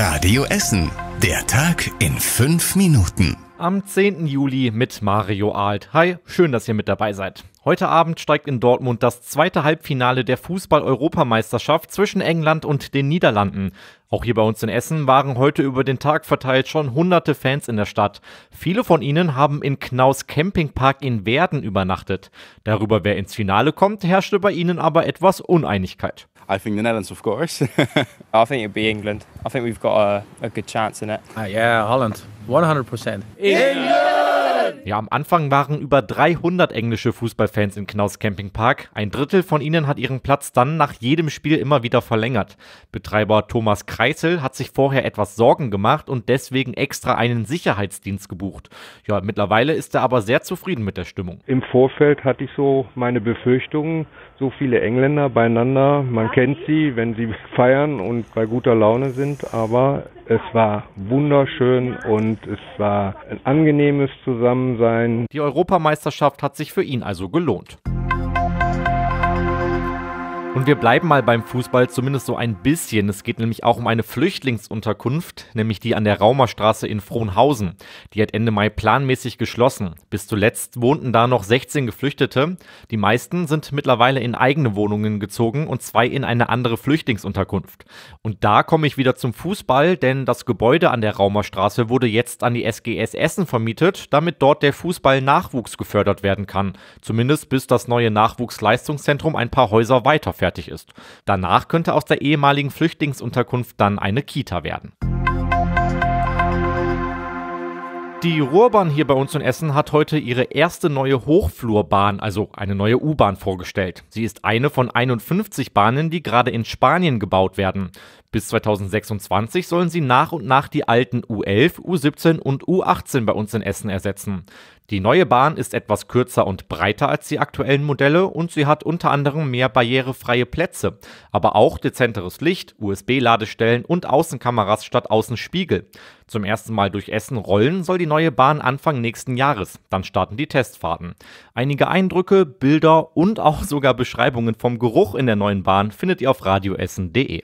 Radio Essen. Der Tag in fünf Minuten. Am 10. Juli mit Mario Alt. Hi, schön, dass ihr mit dabei seid. Heute Abend steigt in Dortmund das zweite Halbfinale der Fußball-Europameisterschaft zwischen England und den Niederlanden. Auch hier bei uns in Essen waren heute über den Tag verteilt schon hunderte Fans in der Stadt. Viele von ihnen haben in Knaus Campingpark in Werden übernachtet. Darüber, wer ins Finale kommt, herrschte bei ihnen aber etwas Uneinigkeit. I think the Netherlands, of course. I think it'd be England. I think we've got a, a good chance in it. Uh, yeah, Holland, 100%. England! Ja, am Anfang waren über 300 englische Fußballfans im Knaus Campingpark. Ein Drittel von ihnen hat ihren Platz dann nach jedem Spiel immer wieder verlängert. Betreiber Thomas Kreisel hat sich vorher etwas Sorgen gemacht und deswegen extra einen Sicherheitsdienst gebucht. Ja, mittlerweile ist er aber sehr zufrieden mit der Stimmung. Im Vorfeld hatte ich so meine Befürchtungen, so viele Engländer beieinander. Man kennt sie, wenn sie feiern und bei guter Laune sind, aber es war wunderschön und es war ein angenehmes Zusammen sein. Die Europameisterschaft hat sich für ihn also gelohnt. Und wir bleiben mal beim Fußball, zumindest so ein bisschen. Es geht nämlich auch um eine Flüchtlingsunterkunft, nämlich die an der Raumerstraße in Frohnhausen. Die hat Ende Mai planmäßig geschlossen. Bis zuletzt wohnten da noch 16 Geflüchtete. Die meisten sind mittlerweile in eigene Wohnungen gezogen und zwei in eine andere Flüchtlingsunterkunft. Und da komme ich wieder zum Fußball, denn das Gebäude an der Raumerstraße wurde jetzt an die SGS Essen vermietet, damit dort der Fußballnachwuchs gefördert werden kann. Zumindest bis das neue Nachwuchsleistungszentrum ein paar Häuser weiter fertig ist. Danach könnte aus der ehemaligen Flüchtlingsunterkunft dann eine Kita werden. Die Ruhrbahn hier bei uns in Essen hat heute ihre erste neue Hochflurbahn, also eine neue U-Bahn, vorgestellt. Sie ist eine von 51 Bahnen, die gerade in Spanien gebaut werden. Bis 2026 sollen sie nach und nach die alten U11, U17 und U18 bei uns in Essen ersetzen. Die neue Bahn ist etwas kürzer und breiter als die aktuellen Modelle und sie hat unter anderem mehr barrierefreie Plätze, aber auch dezenteres Licht, USB-Ladestellen und Außenkameras statt Außenspiegel. Zum ersten Mal durch Essen rollen soll die neue Bahn Anfang nächsten Jahres, dann starten die Testfahrten. Einige Eindrücke, Bilder und auch sogar Beschreibungen vom Geruch in der neuen Bahn findet ihr auf radioessen.de.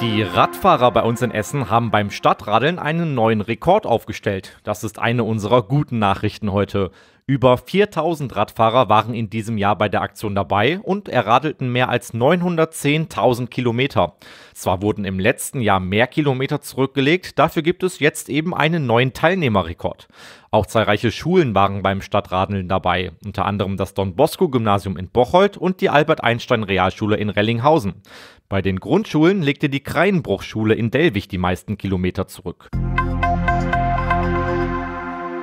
Die Radfahrer bei uns in Essen haben beim Stadtradeln einen neuen Rekord aufgestellt. Das ist eine unserer guten Nachrichten heute. Über 4000 Radfahrer waren in diesem Jahr bei der Aktion dabei und erradelten mehr als 910.000 Kilometer. Zwar wurden im letzten Jahr mehr Kilometer zurückgelegt, dafür gibt es jetzt eben einen neuen Teilnehmerrekord. Auch zahlreiche Schulen waren beim Stadtradeln dabei, unter anderem das Don Bosco Gymnasium in Bocholt und die Albert Einstein Realschule in Rellinghausen. Bei den Grundschulen legte die Kreienbruchschule in Delwig die meisten Kilometer zurück.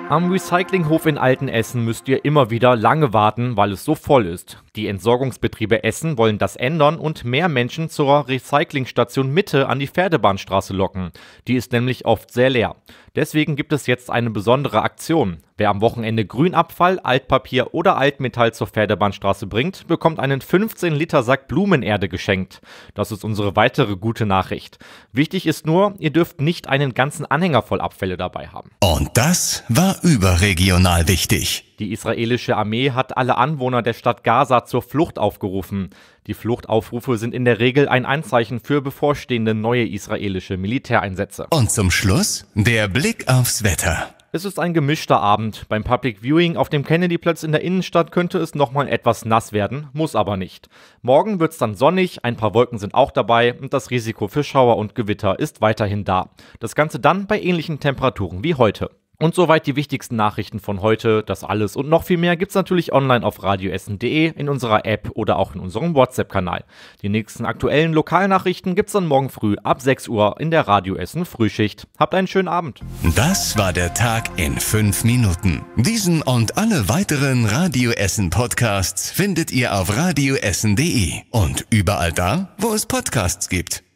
Am Recyclinghof in Altenessen müsst ihr immer wieder lange warten, weil es so voll ist. Die Entsorgungsbetriebe Essen wollen das ändern und mehr Menschen zur Recyclingstation Mitte an die Pferdebahnstraße locken. Die ist nämlich oft sehr leer. Deswegen gibt es jetzt eine besondere Aktion. Wer am Wochenende Grünabfall, Altpapier oder Altmetall zur Pferdebahnstraße bringt, bekommt einen 15 Liter Sack Blumenerde geschenkt. Das ist unsere weitere gute Nachricht. Wichtig ist nur, ihr dürft nicht einen ganzen Anhänger voll Abfälle dabei haben. Und das war überregional wichtig. Die israelische Armee hat alle Anwohner der Stadt Gaza zur Flucht aufgerufen. Die Fluchtaufrufe sind in der Regel ein Anzeichen für bevorstehende neue israelische Militäreinsätze. Und zum Schluss der Blick aufs Wetter. Es ist ein gemischter Abend. Beim Public Viewing auf dem Kennedyplatz in der Innenstadt könnte es nochmal etwas nass werden, muss aber nicht. Morgen wird es dann sonnig, ein paar Wolken sind auch dabei und das Risiko für Schauer und Gewitter ist weiterhin da. Das Ganze dann bei ähnlichen Temperaturen wie heute. Und soweit die wichtigsten Nachrichten von heute. Das alles und noch viel mehr gibt's natürlich online auf radioessen.de, in unserer App oder auch in unserem WhatsApp-Kanal. Die nächsten aktuellen Lokalnachrichten gibt's dann morgen früh ab 6 Uhr in der Radioessen Frühschicht. Habt einen schönen Abend. Das war der Tag in 5 Minuten. Diesen und alle weiteren Radioessen Podcasts findet ihr auf radioessen.de und überall da, wo es Podcasts gibt.